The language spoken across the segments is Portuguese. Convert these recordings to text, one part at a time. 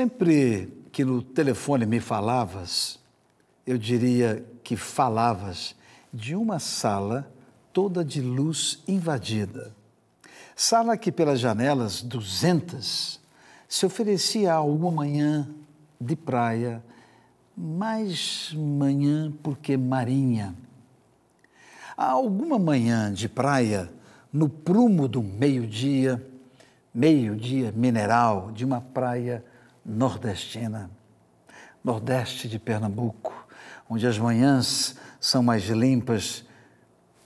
Sempre que no telefone me falavas, eu diria que falavas de uma sala toda de luz invadida. Sala que pelas janelas duzentas se oferecia a alguma manhã de praia, mais manhã porque marinha. A alguma manhã de praia, no prumo do meio-dia, meio-dia mineral de uma praia nordestina, nordeste de Pernambuco, onde as manhãs são mais limpas,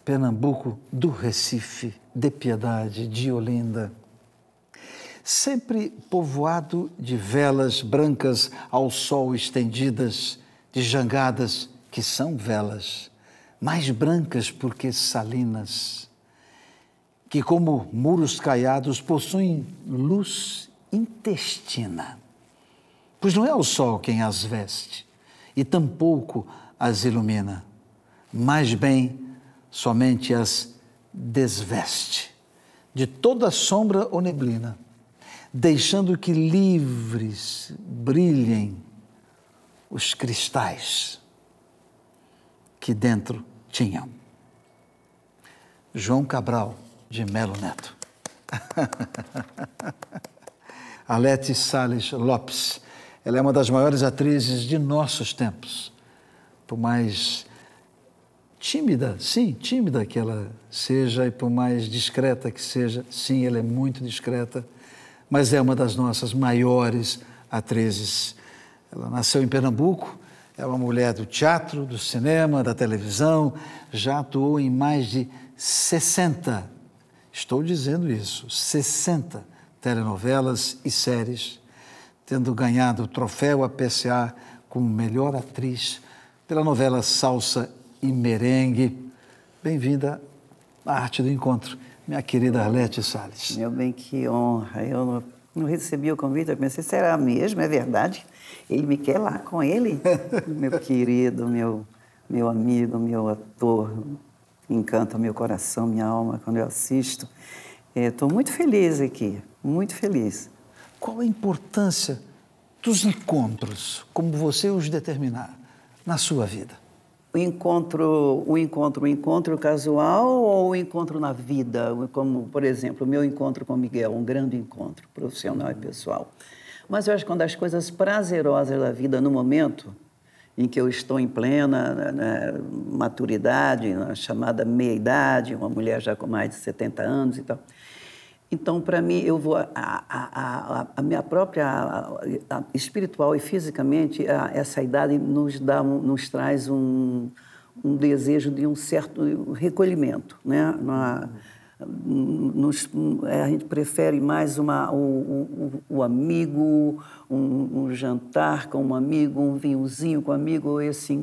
Pernambuco do Recife, de Piedade, de Olinda. Sempre povoado de velas brancas ao sol estendidas, de jangadas que são velas, mais brancas porque salinas, que, como muros caiados, possuem luz intestina. Pois não é o sol quem as veste, e tampouco as ilumina, mas bem somente as desveste de toda sombra ou neblina, deixando que livres brilhem os cristais que dentro tinham. João Cabral de Melo Neto. Alete Sales Lopes ela é uma das maiores atrizes de nossos tempos. Por mais tímida, sim, tímida que ela seja e por mais discreta que seja, sim, ela é muito discreta, mas é uma das nossas maiores atrizes. Ela nasceu em Pernambuco, é uma mulher do teatro, do cinema, da televisão, já atuou em mais de 60, estou dizendo isso, 60 telenovelas e séries tendo ganhado o troféu APCA como melhor atriz pela novela Salsa e Merengue. Bem-vinda à Arte do Encontro, minha querida Arlete Salles. Meu bem, que honra. Eu não, não recebi o convite, eu pensei, será mesmo? É verdade? Ele me quer lá com ele? meu querido, meu, meu amigo, meu ator, encanta meu coração, minha alma quando eu assisto. Estou é, muito feliz aqui, muito feliz. Qual a importância dos encontros, como você os determinar, na sua vida? O encontro, o encontro, o encontro casual ou o encontro na vida, como por exemplo o meu encontro com Miguel, um grande encontro profissional e pessoal. Mas eu acho que uma das coisas prazerosas da vida no momento em que eu estou em plena né, né, maturidade, na chamada meia-idade, uma mulher já com mais de 70 anos e tal, então, para mim, eu vou a, a, a, a minha própria espiritual e fisicamente essa idade nos dá, nos traz um, um desejo de um certo recolhimento, né? Uma, uhum nos, é, a gente prefere mais uma, o, o, o amigo, um, um, jantar com um amigo, um vinhozinho com um amigo. Esse,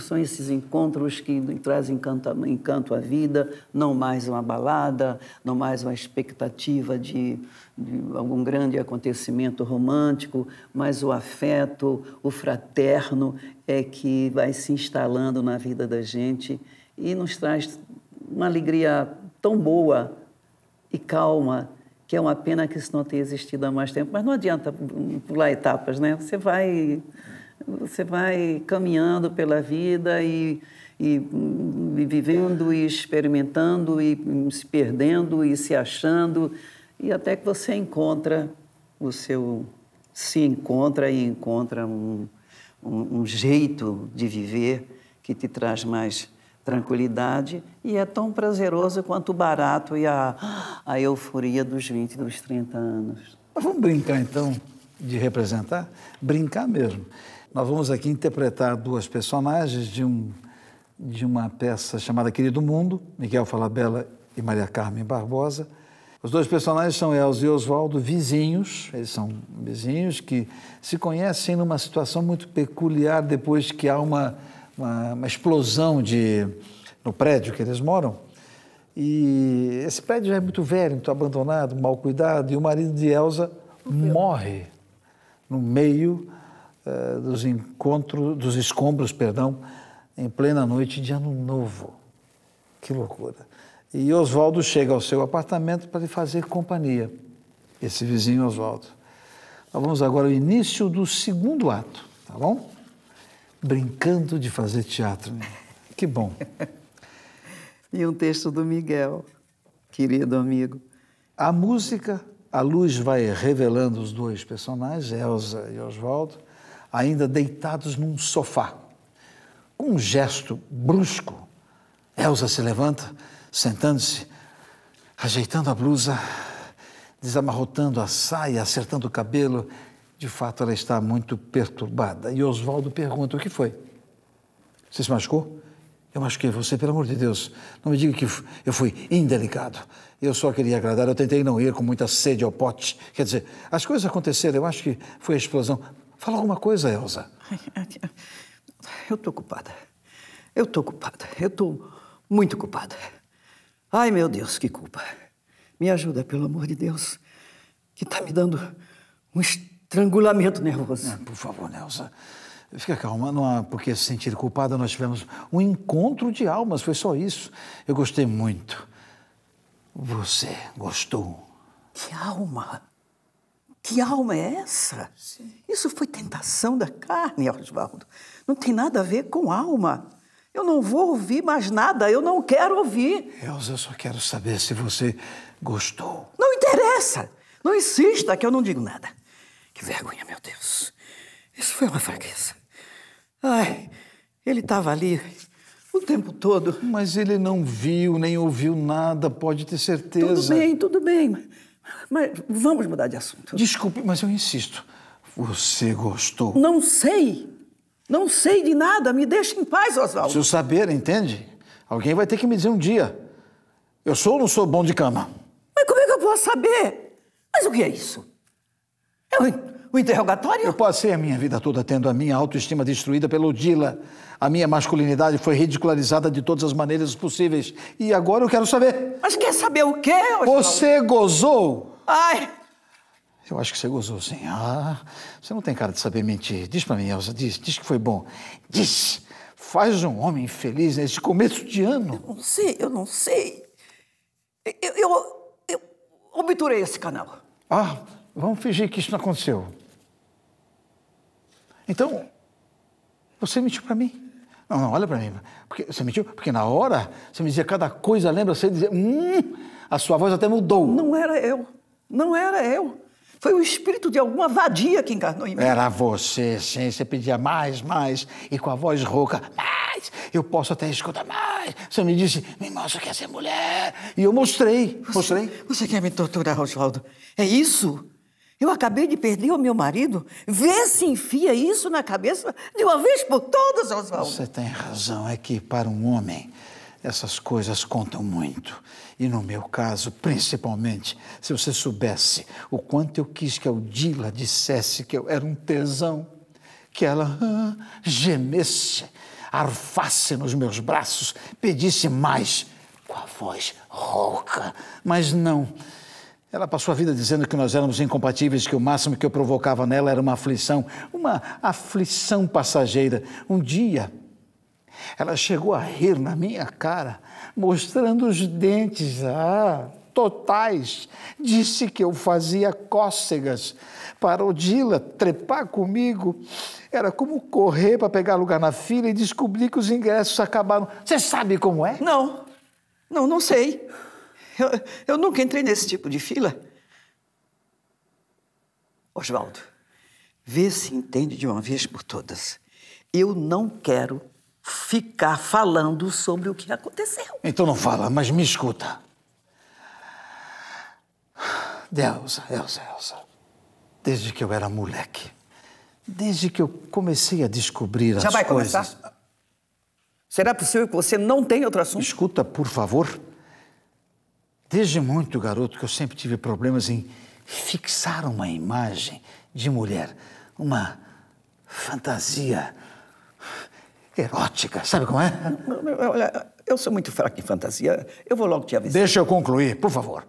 são esses encontros que trazem encanto, encanto à vida, não mais uma balada, não mais uma expectativa de, de algum grande acontecimento romântico, mas o afeto, o fraterno é que vai se instalando na vida da gente e nos traz uma alegria tão boa e calma que é uma pena que isso não tenha existido há mais tempo. Mas não adianta pular etapas, né? Você vai, você vai caminhando pela vida e, e, hum, e vivendo e experimentando e hum, se perdendo e se achando e até que você encontra o seu se encontra e encontra um, um, um jeito de viver que te traz mais tranquilidade e é tão prazeroso quanto o barato e a, a euforia dos 20, dos 30 anos. Mas vamos brincar então de representar? Brincar mesmo. Nós vamos aqui interpretar duas personagens de, um, de uma peça chamada Querido Mundo, Miguel Falabella e Maria Carmen Barbosa. Os dois personagens são Elza e Oswaldo, vizinhos, eles são vizinhos que se conhecem numa situação muito peculiar depois que há uma uma, uma explosão de, no prédio que eles moram. E esse prédio já é muito velho, muito abandonado, mal cuidado, e o marido de Elsa morre no meio uh, dos encontros, dos escombros, perdão, em plena noite de Ano Novo. Que loucura. E Oswaldo chega ao seu apartamento para lhe fazer companhia, esse vizinho Oswaldo. Então, vamos agora ao início do segundo ato, tá bom? brincando de fazer teatro. Né? Que bom. e um texto do Miguel, querido amigo. A música, a luz vai revelando os dois personagens, Elsa e Oswaldo, ainda deitados num sofá. Com um gesto brusco, Elsa se levanta, sentando-se, ajeitando a blusa, desamarrotando a saia, acertando o cabelo de fato, ela está muito perturbada. E Oswaldo pergunta: o que foi? Você se machucou? Eu machuquei você, pelo amor de Deus. Não me diga que eu fui indelicado. Eu só queria agradar. Eu tentei não ir com muita sede ao pote. Quer dizer, as coisas aconteceram. Eu acho que foi a explosão. Fala alguma coisa, Elsa. Eu estou culpada. Eu estou culpada. Eu estou muito culpada. Ai, meu Deus, que culpa. Me ajuda, pelo amor de Deus, que está me dando um estranho Estrangulamento nervoso. Ah, por favor, Nelson. Fica calma, não há por que se sentir culpada. Nós tivemos um encontro de almas, foi só isso. Eu gostei muito. Você gostou? Que alma! Que alma é essa? Sim. Isso foi tentação da carne, Oswaldo. Não tem nada a ver com alma. Eu não vou ouvir mais nada, eu não quero ouvir. Elza, eu só quero saber se você gostou. Não interessa! Não insista que eu não digo nada. Que vergonha, meu Deus. Isso foi uma fraqueza. Ai, ele estava ali o tempo todo. Mas ele não viu nem ouviu nada, pode ter certeza. Tudo bem, tudo bem. Mas, mas vamos mudar de assunto. Desculpe, mas eu insisto. Você gostou? Não sei. Não sei de nada. Me deixa em paz, Oswaldo. Se eu saber, entende? Alguém vai ter que me dizer um dia. Eu sou ou não sou bom de cama? Mas como é que eu posso saber? Mas o que é isso? É o interrogatório? Eu passei a minha vida toda tendo a minha autoestima destruída pelo Dila, A minha masculinidade foi ridicularizada de todas as maneiras possíveis. E agora eu quero saber. Mas quer saber o quê, Oswaldo? Você gozou? Ai! Eu acho que você gozou, sim. Ah, você não tem cara de saber mentir. Diz pra mim, Elsa, diz, diz que foi bom. Diz! Faz um homem feliz nesse começo de ano. Eu não sei, eu não sei. Eu, eu, eu obturei esse canal. Ah, Vamos fingir que isso não aconteceu. Então, você mentiu para mim. Não, não, olha para mim. Porque, você mentiu? Porque na hora você me dizia cada coisa, lembra? Você dizia, hum, a sua voz até mudou. Não era eu. Não era eu. Foi o espírito de alguma vadia que encarnou em mim. Era você, sim. Você pedia mais, mais. E com a voz rouca, mais. Eu posso até escutar mais. Você me disse, me mostra que é ser mulher. E eu mostrei. Você, mostrei. Você quer me torturar, Oswaldo? É isso? Eu acabei de perder o meu marido. Vê se enfia isso na cabeça de uma vez por todas, Oswaldo. Você tem razão. É que para um homem essas coisas contam muito. E no meu caso, principalmente, se você soubesse o quanto eu quis que a Odila dissesse que eu era um tesão, que ela ah, gemesse, arfasse nos meus braços, pedisse mais, com a voz rouca. Mas não. Ela passou a vida dizendo que nós éramos incompatíveis, que o máximo que eu provocava nela era uma aflição, uma aflição passageira. Um dia, ela chegou a rir na minha cara, mostrando os dentes, ah, totais. Disse que eu fazia cócegas para la trepar comigo. Era como correr para pegar lugar na fila e descobrir que os ingressos acabaram. Você sabe como é? Não, não, não sei. Eu, eu nunca entrei nesse tipo de fila. Oswaldo, vê se entende de uma vez por todas. Eu não quero ficar falando sobre o que aconteceu. Então não fala, mas me escuta. Elza, Elza, Elsa, Elsa. Desde que eu era moleque, desde que eu comecei a descobrir Já as coisas... Já vai começar? Será possível que você não tenha outro assunto? Escuta, por favor. Desde muito garoto que eu sempre tive problemas em fixar uma imagem de mulher, uma fantasia erótica, sabe como é? Olha, eu sou muito fraco em fantasia, eu vou logo te avisar. Deixa eu concluir, por favor.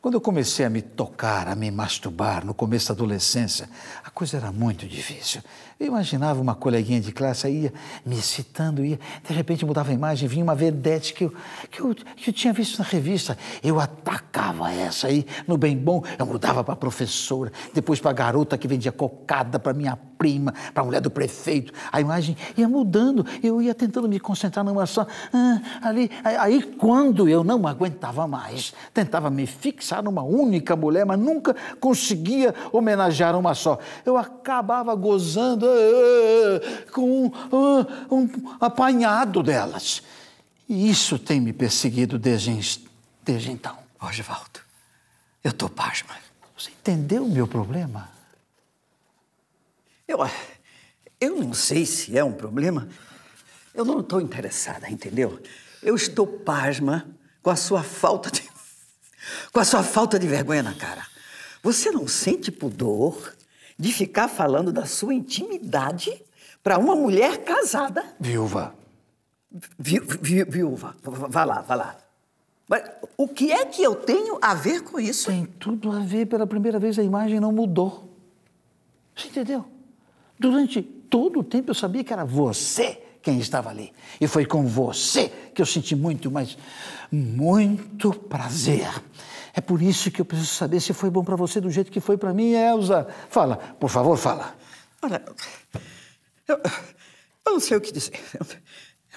Quando eu comecei a me tocar, a me masturbar no começo da adolescência, a coisa era muito difícil. Eu imaginava uma coleguinha de classe, ia me excitando, ia, de repente mudava a imagem, vinha uma vedete que eu, que eu, que eu tinha visto na revista. Eu atacava essa aí, no bem bom, eu mudava para professora, depois para a garota que vendia cocada para minha prima, para a mulher do prefeito. A imagem ia mudando, eu ia tentando me concentrar numa só. Ah, ali, aí, quando eu não aguentava mais, tentava me fixar numa única mulher, mas nunca conseguia homenagear uma só. Eu acabava gozando ah, ah com ah, um apanhado delas. E isso tem me perseguido desde, desde então. Osvaldo, eu estou pasma. Você entendeu o meu problema? Eu, ah, eu não sei se é um problema. Eu não estou interessada, entendeu? Eu estou pasma com a sua falta de. com a sua falta de vergonha na cara. Você não sente pudor de ficar falando da sua intimidade para uma mulher casada? Viúva. Vi, vi, viúva. Vá lá, vá lá. Mas o que é que eu tenho a ver com isso? Tem tudo a ver. Pela primeira vez a imagem não mudou. Você entendeu? Durante todo o tempo eu sabia que era você quem estava ali. E foi com você que eu senti muito, mas muito prazer. É por isso que eu preciso saber se foi bom para você do jeito que foi para mim, Elsa. Fala, por favor, fala. Olha, eu, eu não sei o que dizer. Eu,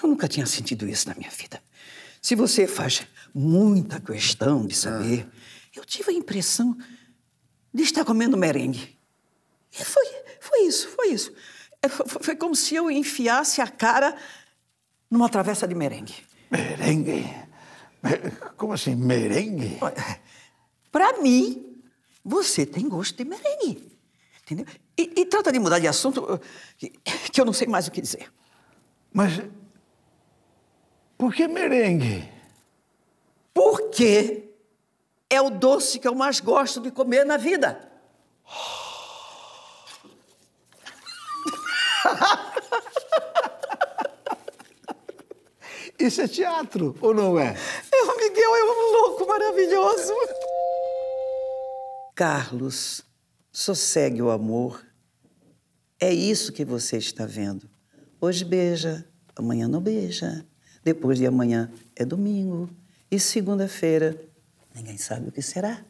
eu nunca tinha sentido isso na minha vida. Se você faz muita questão de saber, ah. eu tive a impressão de estar comendo merengue. E foi foi isso, foi isso. É, foi como se eu enfiasse a cara numa travessa de merengue. Merengue? Como assim, merengue? Para mim, você tem gosto de merengue. Entendeu? E, e trata de mudar de assunto eh, que eu não sei mais o que dizer. Mas por que merengue? Porque é o doce que eu mais gosto de comer na vida. Oh. Isso é teatro, ou não é? o Miguel é um louco maravilhoso. Carlos, sossegue o amor. É isso que você está vendo. Hoje beija, amanhã não beija. Depois de amanhã é domingo. E segunda-feira, ninguém sabe o que será.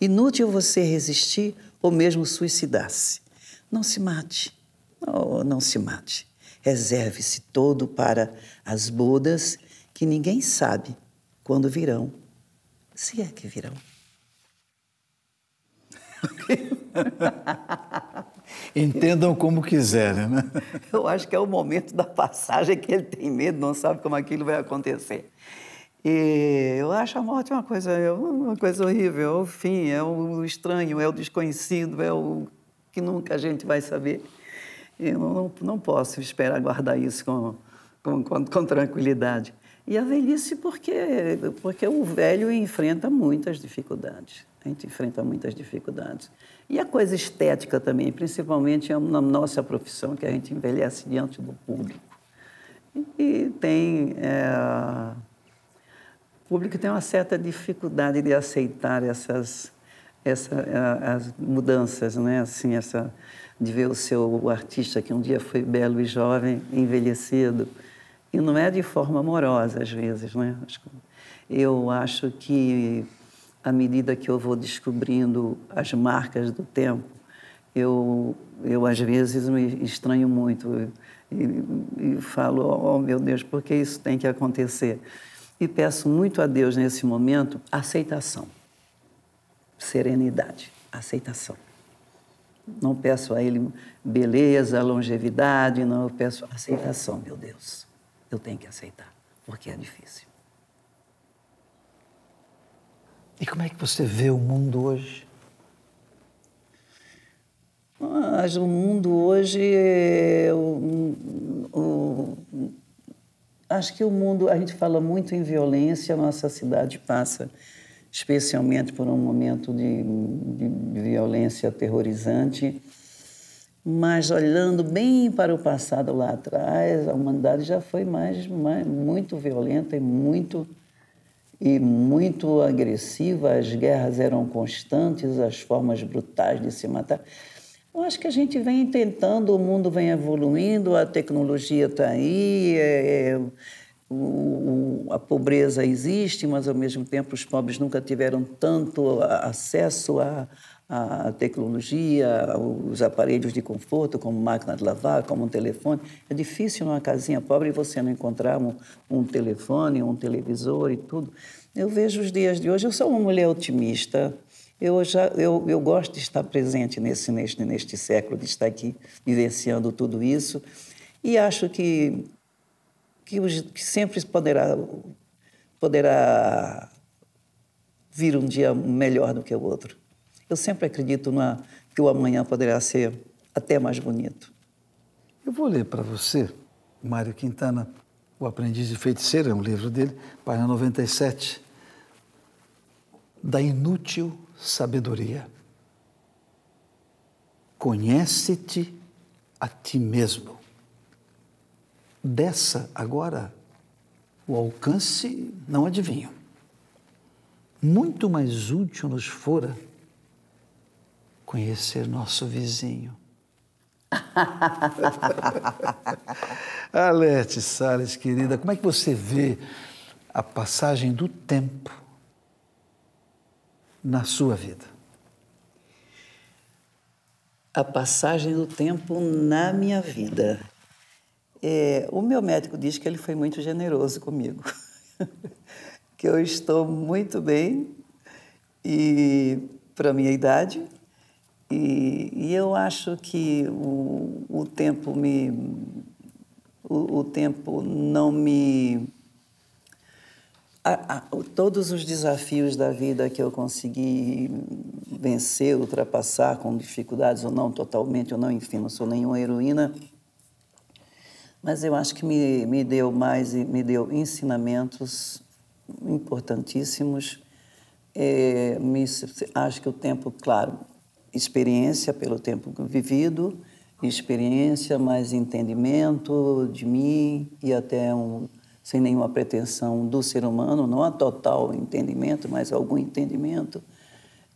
Inútil você resistir ou mesmo suicidar-se. Não se mate. Oh, não se mate reserve-se todo para as bodas que ninguém sabe quando virão, se é que virão. Entendam como quiserem, né? Eu acho que é o momento da passagem que ele tem medo, não sabe como aquilo vai acontecer. E eu acho a morte uma coisa, é uma coisa horrível, é o fim, é o estranho, é o desconhecido, é o que nunca a gente vai saber. Eu não, não posso esperar guardar isso com, com, com, com tranquilidade. E a velhice porque, porque o velho enfrenta muitas dificuldades. A gente enfrenta muitas dificuldades. E a coisa estética também, principalmente na nossa profissão, que a gente envelhece diante do público. E tem. É... o público tem uma certa dificuldade de aceitar essas essa, a, as mudanças, né? Assim, essa de ver o seu artista que um dia foi belo e jovem, envelhecido. E não é de forma amorosa, às vezes, né? Eu acho que, à medida que eu vou descobrindo as marcas do tempo, eu, eu às vezes me estranho muito e, e falo, oh, oh meu Deus, por que isso tem que acontecer? E peço muito a Deus nesse momento aceitação serenidade, aceitação. Não peço a Ele beleza, longevidade, não, eu peço aceitação, meu Deus. Eu tenho que aceitar, porque é difícil. E como é que você vê o mundo hoje? Mas ah, o mundo hoje, eu, eu, acho que o mundo, a gente fala muito em violência, a nossa cidade passa especialmente por um momento de, de violência aterrorizante. Mas olhando bem para o passado lá atrás, a humanidade já foi mais, mais muito violenta e muito e muito agressiva. As guerras eram constantes, as formas brutais de se matar. Eu acho que a gente vem tentando, o mundo vem evoluindo, a tecnologia está aí. É, é, o, o, a pobreza existe, mas ao mesmo tempo os pobres nunca tiveram tanto acesso à, à tecnologia, aos aparelhos de conforto, como máquina de lavar, como um telefone. É difícil numa casinha pobre você não encontrar um, um telefone, um televisor e tudo. Eu vejo os dias de hoje, eu sou uma mulher otimista, eu, já, eu, eu gosto de estar presente nesse, neste, neste século, de estar aqui vivenciando tudo isso. E acho que que, que sempre poderá, poderá vir um dia melhor do que o outro. Eu sempre acredito na, que o amanhã poderá ser até mais bonito. Eu vou ler para você, Mário Quintana, O Aprendiz de Feiticeiro, é um livro dele, página 97, da inútil sabedoria. Conhece-te a ti mesmo dessa agora, o alcance não adivinho. Muito mais útil nos fora conhecer nosso vizinho. Alete Salles, querida, como é que você vê a passagem do tempo na sua vida? A passagem do tempo na minha vida. É, o meu médico diz que ele foi muito generoso comigo, que eu estou muito bem e para minha idade. E, e, eu acho que o, o tempo me o, o, tempo não me a, a, todos os desafios da vida que eu consegui vencer, ultrapassar com dificuldades ou não totalmente, eu não enfim, não sou nenhuma heroína mas eu acho que me, me deu mais, me deu ensinamentos importantíssimos. É, me, acho que o tempo, claro, experiência pelo tempo vivido, experiência, mais entendimento de mim e até um, sem nenhuma pretensão do ser humano, não a total entendimento, mas algum entendimento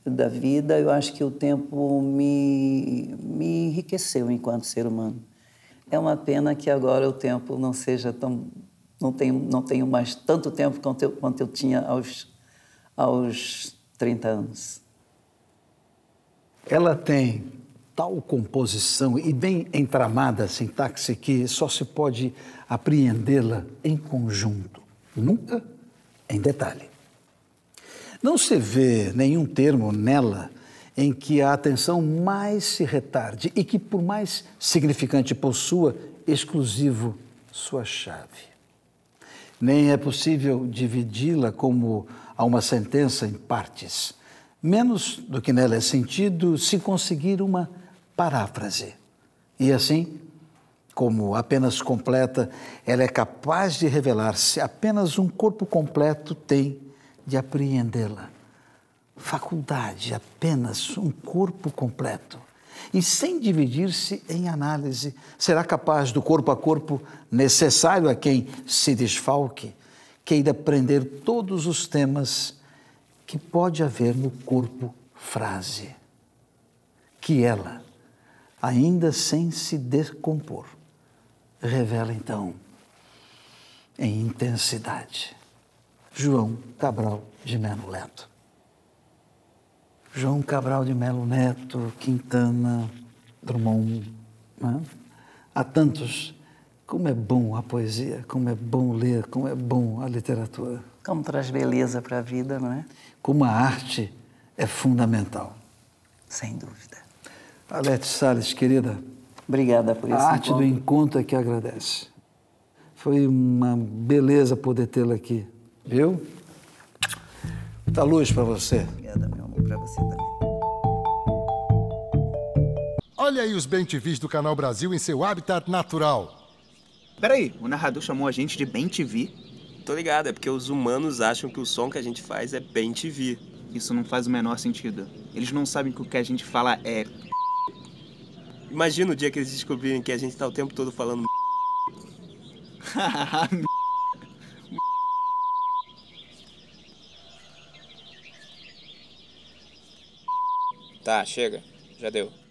da vida. Eu acho que o tempo me, me enriqueceu enquanto ser humano. É uma pena que agora o tempo não seja tão. Não tenho, não tenho mais tanto tempo quanto eu, quanto eu tinha aos, aos 30 anos. Ela tem tal composição e bem entramada a sintaxe que só se pode apreendê-la em conjunto, nunca em detalhe. Não se vê nenhum termo nela em que a atenção mais se retarde e que, por mais significante possua, exclusivo sua chave. Nem é possível dividi-la como a uma sentença em partes, menos do que nela é sentido se conseguir uma paráfrase. E assim, como apenas completa, ela é capaz de revelar-se, apenas um corpo completo tem de apreendê-la faculdade, apenas um corpo completo, e sem dividir-se em análise, será capaz do corpo a corpo necessário a quem se desfalque, queira prender todos os temas que pode haver no corpo frase. Que ela, ainda sem se descompor, revela então em intensidade. João Cabral de Melo Lento. João Cabral de Melo Neto, Quintana, Drummond. Né? Há tantos. Como é bom a poesia, como é bom ler, como é bom a literatura. Como traz beleza para a vida, não é? Como a arte é fundamental. Sem dúvida. Alete Salles, querida. Obrigada por isso. A arte encontro. do encontro é que agradece. Foi uma beleza poder tê-la aqui, viu? Muita tá luz para você obrigada, meu amor, você também. Olha aí os bem do Canal Brasil em seu habitat natural. Peraí, o narrador chamou a gente de bem Tô ligado, é porque os humanos acham que o som que a gente faz é bem Isso não faz o menor sentido. Eles não sabem que o que a gente fala é... Imagina o dia que eles descobrirem que a gente tá o tempo todo falando... Ah, Tá, chega. Já deu.